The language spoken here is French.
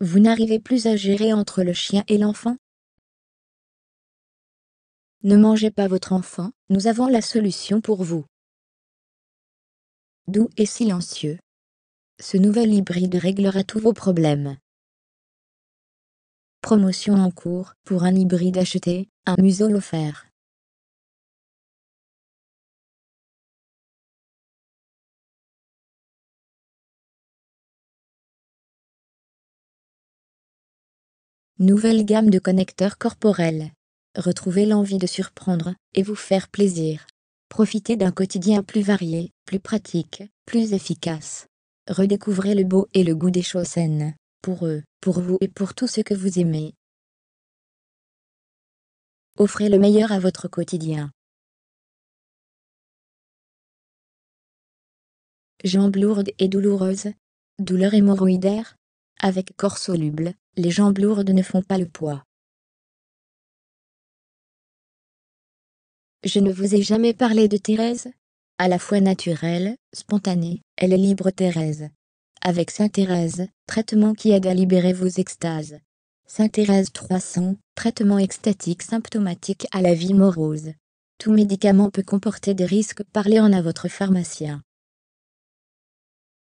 Vous n'arrivez plus à gérer entre le chien et l'enfant Ne mangez pas votre enfant, nous avons la solution pour vous. Doux et silencieux. Ce nouvel hybride réglera tous vos problèmes. Promotion en cours pour un hybride acheté, un museau offert. Nouvelle gamme de connecteurs corporels. Retrouvez l'envie de surprendre et vous faire plaisir. Profitez d'un quotidien plus varié, plus pratique, plus efficace. Redécouvrez le beau et le goût des choses saines, pour eux, pour vous et pour tout ce que vous aimez. Offrez le meilleur à votre quotidien. Jambes lourdes et douloureuses. Douleur hémorroïdaires avec corps soluble, les jambes lourdes ne font pas le poids. Je ne vous ai jamais parlé de Thérèse À la fois naturelle, spontanée, elle est libre Thérèse. Avec Saint Thérèse, traitement qui aide à libérer vos extases. Saint Thérèse 300, traitement extatique symptomatique à la vie morose. Tout médicament peut comporter des risques, parlez en à votre pharmacien.